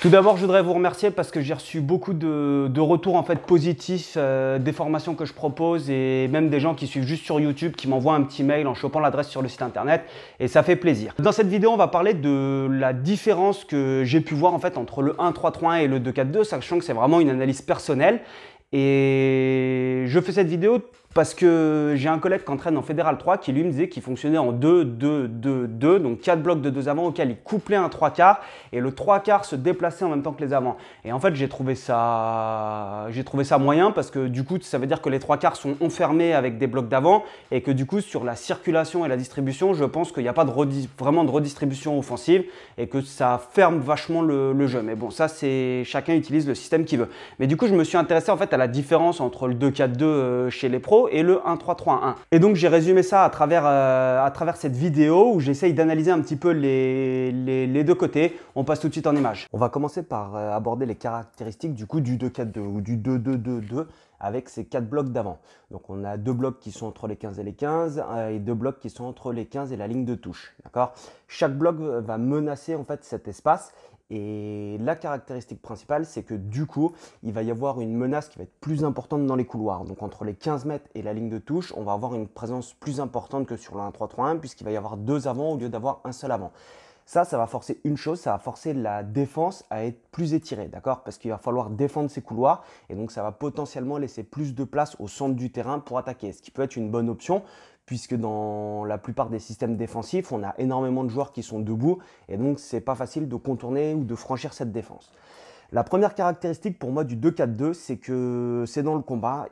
Tout d'abord, je voudrais vous remercier parce que j'ai reçu beaucoup de, de, retours en fait positifs euh, des formations que je propose et même des gens qui suivent juste sur YouTube qui m'envoient un petit mail en chopant l'adresse sur le site internet et ça fait plaisir. Dans cette vidéo, on va parler de la différence que j'ai pu voir en fait entre le 1.3.3.1 et le 2.4.2, sachant que c'est vraiment une analyse personnelle et je fais cette vidéo parce que j'ai un collègue qui entraîne en Fédéral 3 qui lui me disait qu'il fonctionnait en 2, 2, 2, 2, donc 4 blocs de 2 avant auquel il couplait un 3 quarts et le 3 quarts se déplaçait en même temps que les avant Et en fait, j'ai trouvé ça trouvé ça moyen parce que du coup, ça veut dire que les 3 quarts sont enfermés avec des blocs d'avant et que du coup, sur la circulation et la distribution, je pense qu'il n'y a pas vraiment de redistribution offensive et que ça ferme vachement le, jeu. Mais bon, ça, c'est chacun utilise le système qu'il veut. Mais du coup, je me suis intéressé en fait à la différence entre le 2-4-2 euh, chez les pros et le 1.3.3.1. Et donc j'ai résumé ça à travers, euh, à travers cette vidéo où j'essaye d'analyser un petit peu les, les, deux côtés. On passe tout de suite en image. On va commencer par euh, aborder les caractéristiques du coup du 2 ou du 2-2-2-2 avec ces quatre blocs d'avant. Donc on a deux blocs qui sont entre les 15 et les 15 euh, et deux blocs qui sont entre les 15 et la ligne de touche. D'accord Chaque bloc va menacer en fait cet espace et la caractéristique principale, c'est que du coup, il va y avoir une menace qui va être plus importante dans les couloirs. Donc entre les 15 mètres et la ligne de touche, on va avoir une présence plus importante que sur le 1-3-3-1 puisqu'il va y avoir deux avant au lieu d'avoir un seul avant. Ça, ça va forcer une chose, ça va forcer la défense à être plus étirée, d'accord Parce qu'il va falloir défendre ses couloirs et donc ça va potentiellement laisser plus de place au centre du terrain pour attaquer, ce qui peut être une bonne option puisque dans la plupart des systèmes défensifs, on a énormément de joueurs qui sont debout, et donc c'est pas facile de contourner ou de franchir cette défense. La première caractéristique pour moi du 2-4-2, c'est que c'est dans le combat,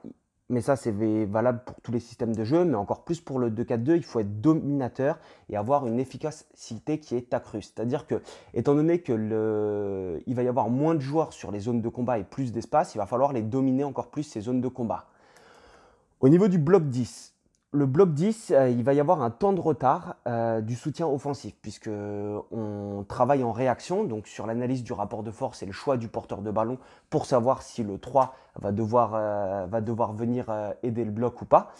mais ça c'est valable pour tous les systèmes de jeu, mais encore plus pour le 2-4-2, il faut être dominateur et avoir une efficacité qui est accrue. C'est-à-dire que, étant donné que le... il va y avoir moins de joueurs sur les zones de combat et plus d'espace, il va falloir les dominer encore plus ces zones de combat. Au niveau du bloc 10, le bloc 10, euh, il va y avoir un temps de retard euh, du soutien offensif, puisque euh, on travaille en réaction, donc sur l'analyse du rapport de force et le choix du porteur de ballon pour savoir si le 3 va devoir, va devoir venir aider le bloc ou pas.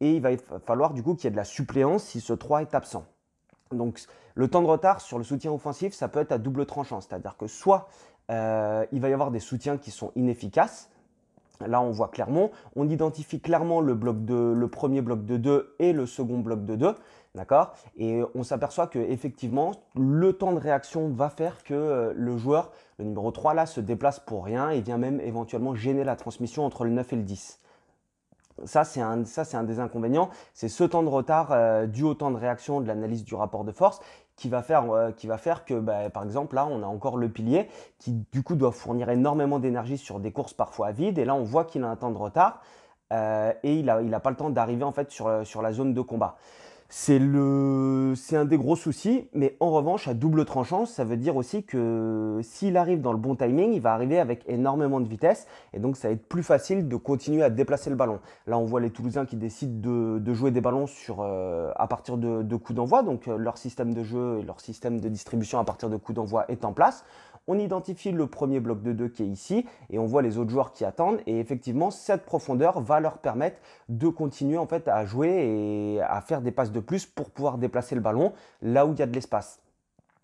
Et il va falloir du coup qu'il y ait de la suppléance si ce 3 est absent. Donc le temps de retard sur le soutien offensif, ça peut être à double tranchant, c'est-à-dire que soit il va y avoir des soutiens qui sont inefficaces, Là, on voit clairement, on identifie clairement le, premier bloc de 2 et le second bloc de 2. D'accord Et on s'aperçoit qu'effectivement, le temps de réaction va faire que euh, le joueur, le numéro 3 là, se déplace pour rien et vient même éventuellement gêner la transmission entre le 9 et le 10. Ça, c'est un, un, des inconvénients. C'est ce temps de retard euh, dû au temps de réaction de l'analyse du rapport de force qui va faire, euh, qui va faire que, bah, par exemple, là, on a encore le pilier qui, du coup, doit fournir énormément d'énergie sur des courses parfois vides. Et là, on voit qu'il a un temps de retard euh, et il n'a pas le temps d'arriver, en fait, sur euh, la zone de combat. C'est un des gros soucis, mais en revanche, à double tranchant, ça veut dire aussi que s'il arrive dans le bon timing, il va arriver avec énormément de vitesse, et donc ça va être plus facile de continuer à déplacer le ballon. Là, on voit les Toulousains qui décident de, jouer des ballons sur, euh, à partir de, coups d'envoi, donc euh, leur système de jeu et leur système de distribution à partir de coups d'envoi est en place. On identifie le premier bloc de 2 qui est ici et on voit les autres joueurs qui attendent. Et effectivement, cette profondeur va leur permettre de continuer en fait à jouer et à faire des passes de plus pour pouvoir déplacer le ballon là où il y a de l'espace.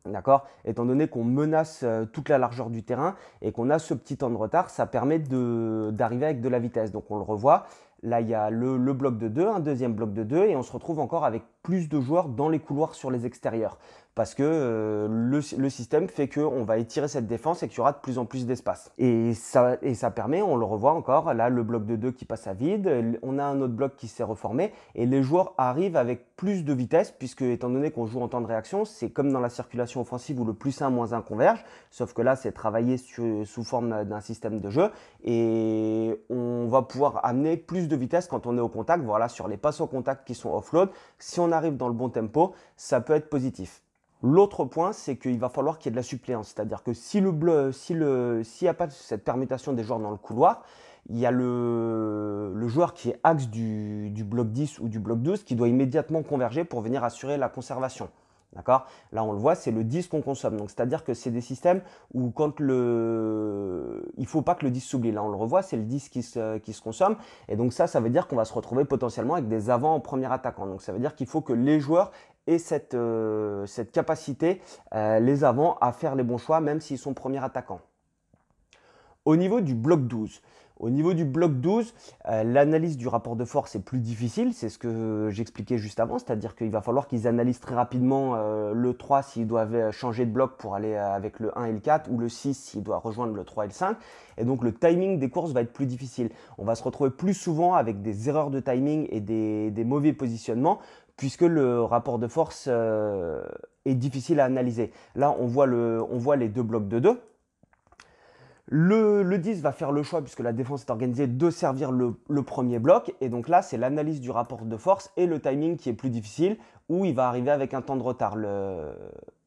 D'accord Étant donné qu'on menace euh, toute la largeur du terrain et qu'on a ce petit temps de retard, ça permet d'arriver avec de la vitesse. Donc on le revoit. Là, il y a le, le bloc de 2, un deuxième bloc de 2 et on se retrouve encore avec plus de joueurs dans les couloirs sur les extérieurs. Parce que euh, le, système fait qu'on va étirer cette défense et qu'il y aura de plus en plus d'espace. Et ça, et ça permet, on le revoit encore, là le bloc de 2 qui passe à vide, on a un autre bloc qui s'est reformé, et les joueurs arrivent avec plus de vitesse, puisque étant donné qu'on joue en temps de réaction, c'est comme dans la circulation offensive où le plus 1, moins 1 converge, sauf que là c'est travaillé sous forme d'un système de jeu, et on va pouvoir amener plus de vitesse quand on est au contact, voilà, sur les passes au contact qui sont offload. Si on arrive dans le bon tempo, ça peut être positif. L'autre point, c'est qu'il va falloir qu'il y ait de la suppléance. C'est-à-dire que si le bleu, s'il n'y a pas cette permutation des joueurs dans le couloir, il y a le, joueur qui est axe du, du bloc 10 ou du bloc 12 qui doit immédiatement converger pour venir assurer la conservation. D'accord Là, on le voit, c'est le disque qu'on consomme. Donc, c'est-à-dire que c'est des systèmes où quand le... il ne faut pas que le disque s'oublie. Là, on le revoit, c'est le disque qui se, consomme. Et donc, ça, ça veut dire qu'on va se retrouver potentiellement avec des avants en premier attaquant. Donc, ça veut dire qu'il faut que les joueurs aient cette, euh, capacité, euh, les avants, à faire les bons choix, même s'ils sont premier attaquant. Au niveau du bloc 12, au niveau du bloc 12, euh, l'analyse du rapport de force est plus difficile, c'est ce que j'expliquais juste avant, c'est-à-dire qu'il va falloir qu'ils analysent très rapidement euh, le 3 s'ils doivent euh, changer de bloc pour aller avec le 1 et le 4, ou le 6 s'ils doivent rejoindre le 3 et le 5, et donc le timing des courses va être plus difficile. On va se retrouver plus souvent avec des erreurs de timing et des, mauvais positionnements, puisque le rapport de force est difficile à analyser. Là, on voit, on voit les deux blocs de 2. Le, 10 va faire le choix, puisque la défense est organisée, de servir le, premier bloc. Et donc là, c'est l'analyse du rapport de force et le timing qui est plus difficile, où il va arriver avec un temps de retard, le,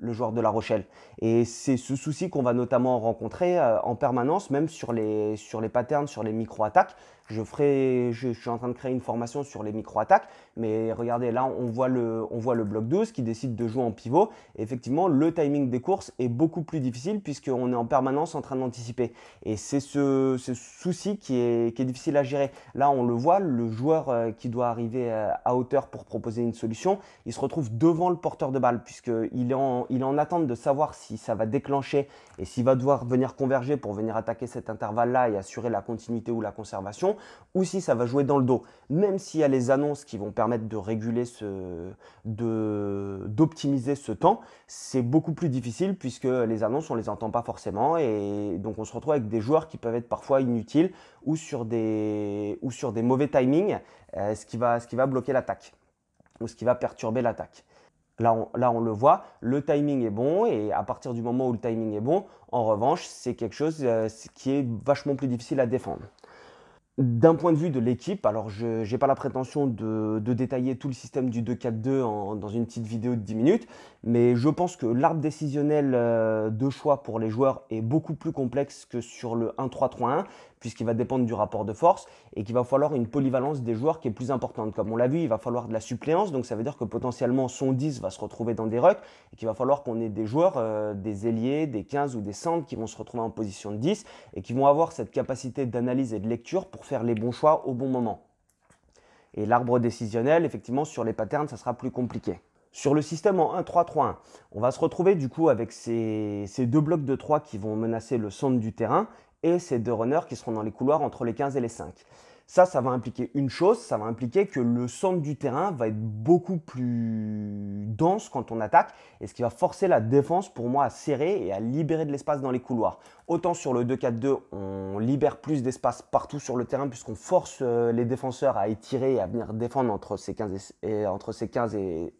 joueur de La Rochelle. Et c'est ce souci qu'on va notamment rencontrer euh, en permanence, même sur les, sur les patterns, sur les micro-attaques, je, ferai, je, suis en train de créer une formation sur les micro-attaques, mais regardez, là, on voit, le, on voit le bloc 12 qui décide de jouer en pivot. effectivement, le timing des courses est beaucoup plus difficile puisqu'on est en permanence en train d'anticiper. Et c'est ce, ce, souci qui est, qui est, difficile à gérer. Là, on le voit, le joueur euh, qui doit arriver euh, à hauteur pour proposer une solution, il se retrouve devant le porteur de balle puisqu'il est, en, il est en attente de savoir si ça va déclencher et s'il va devoir venir converger pour venir attaquer cet intervalle-là et assurer la continuité ou la conservation ou si ça va jouer dans le dos. Même s'il y a les annonces qui vont permettre de réguler ce, d'optimiser ce temps, c'est beaucoup plus difficile puisque les annonces on les entend pas forcément et donc on se retrouve avec des joueurs qui peuvent être parfois inutiles ou sur des ou sur des mauvais timings, euh, ce qui va ce qui va bloquer l'attaque ou ce qui va perturber l'attaque. Là on, là, on le voit, le timing est bon et à partir du moment où le timing est bon, en revanche, c'est quelque chose euh, qui est vachement plus difficile à défendre. D'un point de vue de l'équipe, alors je n'ai pas la prétention de, de, détailler tout le système du 2-4-2 dans une petite vidéo de 10 minutes, mais je pense que l'arbre décisionnel euh, de choix pour les joueurs est beaucoup plus complexe que sur le 1-3-3-1, puisqu'il va dépendre du rapport de force et qu'il va falloir une polyvalence des joueurs qui est plus importante. Comme on l'a vu, il va falloir de la suppléance, donc ça veut dire que potentiellement son 10 va se retrouver dans des rucks et qu'il va falloir qu'on ait des joueurs, euh, des ailiers, des 15 ou des centres qui vont se retrouver en position de 10 et qui vont avoir cette capacité d'analyse et de lecture pour faire les bons choix au bon moment. Et l'arbre décisionnel, effectivement, sur les patterns, ça sera plus compliqué. Sur le système en 1-3-3-1, on va se retrouver du coup avec ces, deux blocs de 3 qui vont menacer le centre du terrain et ces deux runners qui seront dans les couloirs entre les 15 et les 5. Ça, ça va impliquer une chose, ça va impliquer que le centre du terrain va être beaucoup plus dense quand on attaque et ce qui va forcer la défense pour moi à serrer et à libérer de l'espace dans les couloirs. Autant sur le 2-4-2, on libère plus d'espace partout sur le terrain puisqu'on force euh, les défenseurs à étirer et à venir défendre entre ces 15 entre ces 15 et,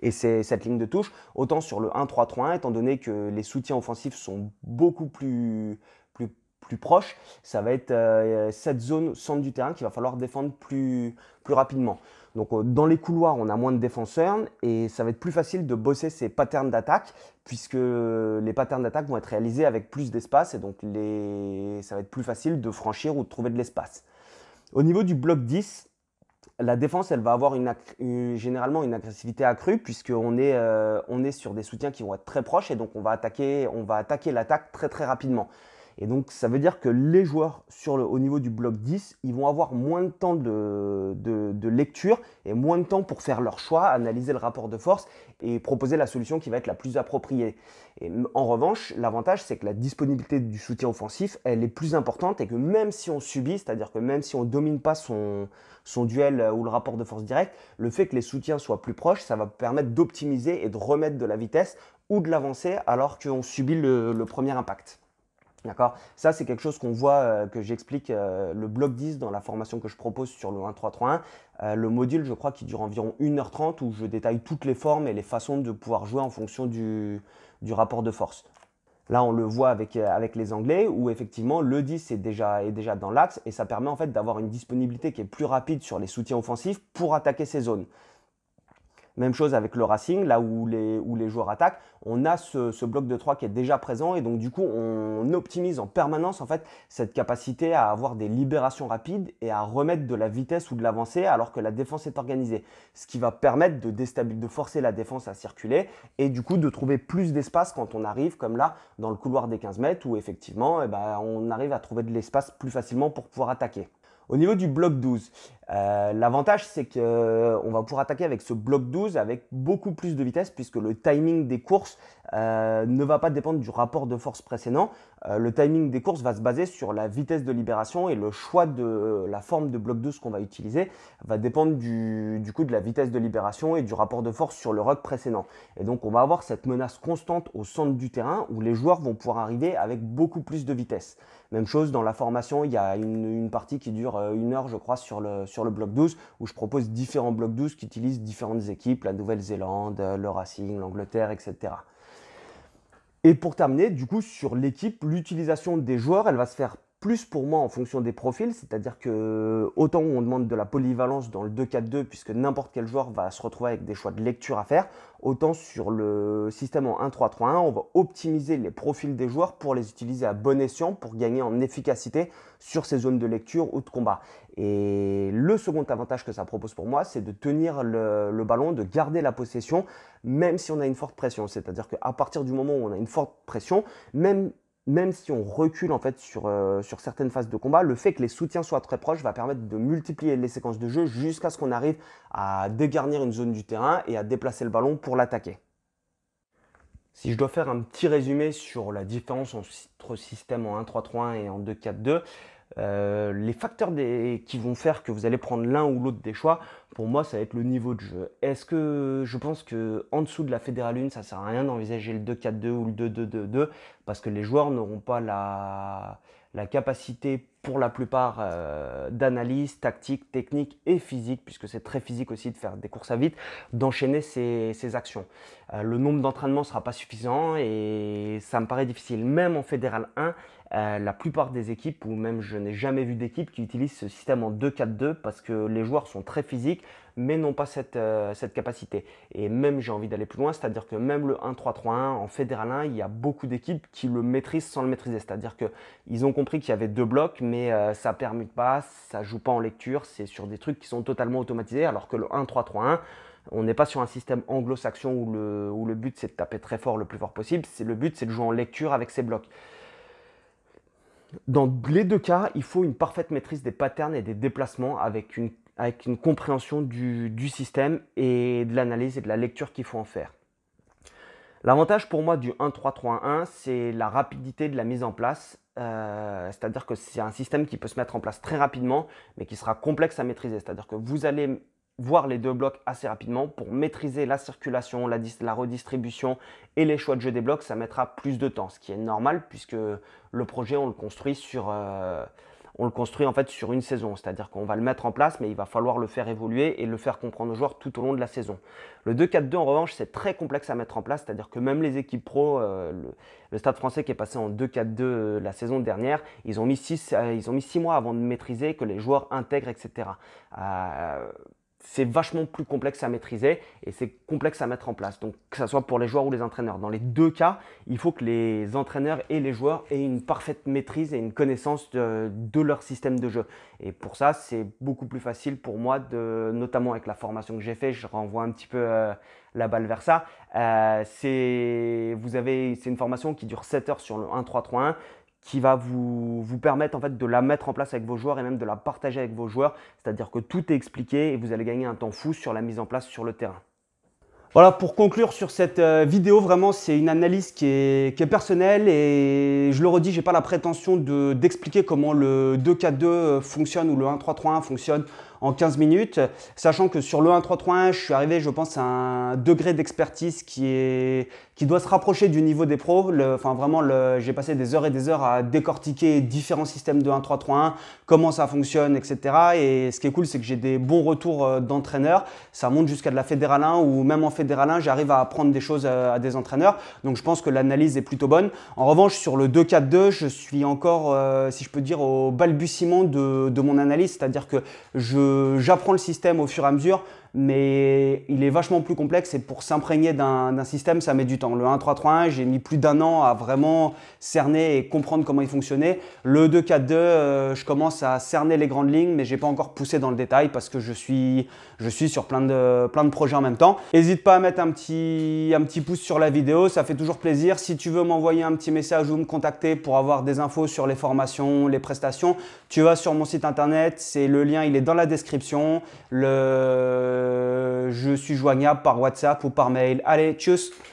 et c'est cette ligne de touche. Autant sur le 1-3-3-1, étant donné que les soutiens offensifs sont beaucoup plus, plus, plus proches, ça va être euh, cette zone centre du terrain qu'il va falloir défendre plus, plus rapidement. Donc euh, dans les couloirs, on a moins de défenseurs et ça va être plus facile de bosser ces patterns d'attaque puisque les patterns d'attaque vont être réalisés avec plus d'espace et donc les... ça va être plus facile de franchir ou de trouver de l'espace. Au niveau du bloc 10, la défense, elle va avoir généralement une agressivité accrue puisqu'on est, euh, on est sur des soutiens qui vont être très proches et donc on va attaquer, on va attaquer l'attaque très très rapidement. Et donc, ça veut dire que les joueurs sur le, au niveau du bloc 10, ils vont avoir moins de temps de, lecture et moins de temps pour faire leur choix, analyser le rapport de force et proposer la solution qui va être la plus appropriée. en revanche, l'avantage, c'est que la disponibilité du soutien offensif, elle est plus importante et que même si on subit, c'est-à-dire que même si on ne domine pas son, duel euh, ou le rapport de force direct, le fait que les soutiens soient plus proches, ça va permettre d'optimiser et de remettre de la vitesse ou de l'avancer alors qu'on subit le premier impact. D'accord Ça, c'est quelque chose qu'on voit, euh, que j'explique euh, le bloc 10 dans la formation que je propose sur le 1-3-3-1 euh, le module, je crois, qui dure environ 1h30 où je détaille toutes les formes et les façons de pouvoir jouer en fonction du, rapport de force. Là, on le voit avec, les Anglais où effectivement le 10 est déjà, est déjà dans l'axe et ça permet en fait d'avoir une disponibilité qui est plus rapide sur les soutiens offensifs pour attaquer ces zones. Même chose avec le Racing, là où les, joueurs attaquent, on a ce, bloc de 3 qui est déjà présent et donc du coup on optimise en permanence en fait cette capacité à avoir des libérations rapides et à remettre de la vitesse ou de l'avancée alors que la défense est organisée, ce qui va permettre de, de forcer la défense à circuler et du coup de trouver plus d'espace quand on arrive comme là dans le couloir des 15 mètres où effectivement eh ben, on arrive à trouver de l'espace plus facilement pour pouvoir attaquer. Au niveau du bloc 12, euh, l'avantage, c'est qu'on euh, va pouvoir attaquer avec ce bloc 12 avec beaucoup plus de vitesse puisque le timing des courses euh, ne va pas dépendre du rapport de force précédent. le timing des courses va se baser sur la vitesse de libération et le choix de la forme de bloc 12 qu'on va utiliser va dépendre du, coup de la vitesse de libération et du rapport de force sur le rock précédent. Et donc on va avoir cette menace constante au centre du terrain où les joueurs vont pouvoir arriver avec beaucoup plus de vitesse. Même chose dans la formation, il y a une, partie qui dure une heure je crois sur le, le bloc 12 où je propose différents blocs 12 qui utilisent différentes équipes, la Nouvelle-Zélande, euh, le Racing, l'Angleterre, etc. Et pour terminer, du coup, sur l'équipe, l'utilisation des joueurs, elle va se faire plus pour moi en fonction des profils, c'est-à-dire que euh, autant on demande de la polyvalence dans le 2-4-2 puisque n'importe quel joueur va se retrouver avec des choix de lecture à faire, autant sur le système en 1-3-3-1, on va optimiser les profils des joueurs pour les utiliser à bon escient pour gagner en efficacité sur ces zones de lecture ou de combat. Et le second avantage que ça propose pour moi, c'est de tenir le, ballon, de garder la possession, même si on a une forte pression. C'est-à-dire qu'à partir du moment où on a une forte pression, même même si on recule en fait sur, euh, sur, certaines phases de combat, le fait que les soutiens soient très proches va permettre de multiplier les séquences de jeu jusqu'à ce qu'on arrive à dégarnir une zone du terrain et à déplacer le ballon pour l'attaquer. Si je dois faire un petit résumé sur la différence entre système en 1-3-3-1 et en 2-4-2, euh, les facteurs qui vont faire que vous allez prendre l'un ou l'autre des choix, pour moi, ça va être le niveau de jeu. Est-ce que je pense que en dessous de la Fédérale 1, ça sert à rien d'envisager le 2-4-2 ou le 2-2-2-2 parce que les joueurs n'auront pas la, capacité pour la plupart euh, d'analyse tactique, technique et physique, puisque c'est très physique aussi de faire des courses à vite, d'enchaîner ces, actions. Euh, le nombre d'entraînements sera pas suffisant et ça me paraît difficile. Même en Fédérale 1, euh, la plupart des équipes, ou même je n'ai jamais vu d'équipe qui utilise ce système en 2-4-2 parce que les joueurs sont très physiques mais n'ont pas euh, cette, capacité. Et même j'ai envie d'aller plus loin, c'est-à-dire que même le 1-3-3-1 en fédéral 1, il y a beaucoup d'équipes qui le maîtrisent sans le maîtriser. C'est-à-dire qu'ils ont compris qu'il y avait deux blocs, mais euh, ça ne permute pas, ça joue pas en lecture, c'est sur des trucs qui sont totalement automatisés, alors que le 1-3-3-1, on n'est pas sur un système anglo-saxon où le, but c'est de taper très fort le plus fort possible, C'est le but c'est de jouer en lecture avec ces blocs. Dans les deux cas, il faut une parfaite maîtrise des patterns et des déplacements avec une, avec une compréhension du, système et de l'analyse et de la lecture qu'il faut en faire. L'avantage pour moi du 1 c'est la rapidité de la mise en place. Euh, c'est-à-dire que c'est un système qui peut se mettre en place très rapidement, mais qui sera complexe à maîtriser. C'est-à-dire que vous allez voir les deux blocs assez rapidement pour maîtriser la circulation, la, redistribution et les choix de jeu des blocs, ça mettra plus de temps, ce qui est normal puisque le projet on le construit sur, euh, on le construit en fait sur une saison, c'est-à-dire qu'on va le mettre en place, mais il va falloir le faire évoluer et le faire comprendre aux joueurs tout au long de la saison. Le 2-4-2 en revanche, c'est très complexe à mettre en place, c'est-à-dire que même les équipes pro, euh, le, Stade Français qui est passé en 2-4-2 euh, la saison dernière, ils ont mis 6 mois avant de maîtriser que les joueurs intègrent, etc c'est vachement plus complexe à maîtriser et c'est complexe à mettre en place. Donc que ce soit pour les joueurs ou les entraîneurs. Dans les deux cas, il faut que les entraîneurs et les joueurs aient une parfaite maîtrise et une connaissance de, leur système de jeu. Et pour ça, c'est beaucoup plus facile pour moi, notamment avec la formation que j'ai fait, je renvoie un petit peu euh, la balle vers ça. Euh, c'est une formation qui dure 7 heures sur le 1-3-3-1 qui va vous, permettre en fait de la mettre en place avec vos joueurs et même de la partager avec vos joueurs. C'est-à-dire que tout est expliqué et vous allez gagner un temps fou sur la mise en place sur le terrain. Voilà, pour conclure sur cette euh, vidéo, vraiment, c'est une analyse qui est, personnelle et je le redis, j'ai pas la prétention d'expliquer comment le 2 4 2 fonctionne ou le 1-3-3-1 fonctionne en 15 minutes, sachant que sur le 1-3-3-1, je suis arrivé, je pense, à un degré d'expertise qui, est, qui doit se rapprocher du niveau des pros. enfin, vraiment, j'ai passé des heures et des heures à décortiquer différents systèmes de 1-3-3-1, comment ça fonctionne, etc. Et ce qui est cool, c'est que j'ai des bons retours euh, d'entraîneurs. Ça monte jusqu'à de la fédérale, 1 ou même en fédérale 1, j'arrive à apprendre des choses euh, à, des entraîneurs. Donc, je pense que l'analyse est plutôt bonne. En revanche, sur le 2-4-2, je suis encore, euh, si je peux dire, au balbutiement de, de mon analyse, c'est-à-dire que je j'apprends le système au fur et à mesure, mais il est vachement plus complexe et pour s'imprégner d'un système, ça met du temps. Le 1 3 j'ai mis plus d'un an à vraiment cerner et comprendre comment il fonctionnait. Le 2-4-2, euh, je commence à cerner les grandes lignes, mais je n'ai pas encore poussé dans le détail parce que je suis, je suis sur plein de, plein de projets en même temps. N'hésite pas à mettre un petit, un petit pouce sur la vidéo, ça fait toujours plaisir. Si tu veux m'envoyer un petit message ou me contacter pour avoir des infos sur les formations, les prestations, tu vas sur mon site internet, c'est le lien, il est dans la description. Le... Je suis joignable par WhatsApp ou par mail. Allez, tchuss